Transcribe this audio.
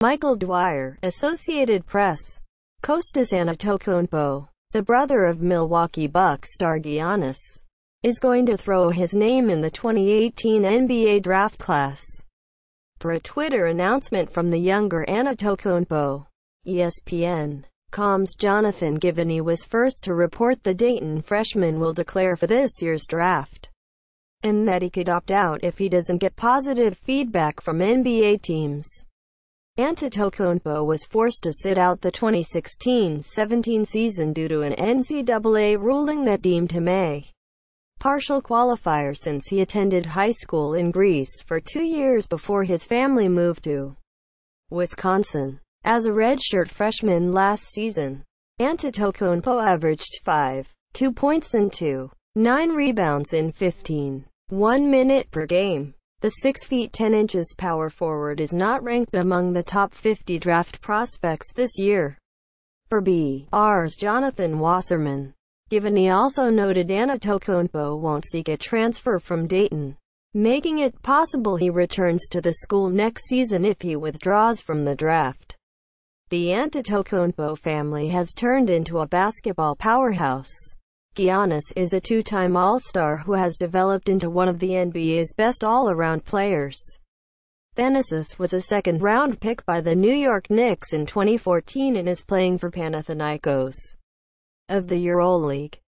Michael Dwyer, Associated Press. Costas Antetokounmpo, the brother of Milwaukee Bucks star Giannis, is going to throw his name in the 2018 NBA draft class. For a Twitter announcement from the younger Antetokounmpo, ESPN.com's Jonathan Givney was first to report the Dayton freshman will declare for this year's draft, and that he could opt out if he doesn't get positive feedback from NBA teams. Antetokounmpo was forced to sit out the 2016-17 season due to an NCAA ruling that deemed him a partial qualifier since he attended high school in Greece for two years before his family moved to Wisconsin. As a redshirt freshman last season, Antetokounmpo averaged 5, 2 points and 2, 9 rebounds in 15, 1 minute per game. The 6 feet 10 inches power forward is not ranked among the top 50 draft prospects this year. For B.R.'s Jonathan Wasserman. Given he also noted Anatokounmpo won't seek a transfer from Dayton, making it possible he returns to the school next season if he withdraws from the draft. The Antetokounmpo family has turned into a basketball powerhouse. Giannis is a two-time All-Star who has developed into one of the NBA's best all-around players. Thanasis was a second-round pick by the New York Knicks in 2014 and is playing for Panathinaikos of the EuroLeague.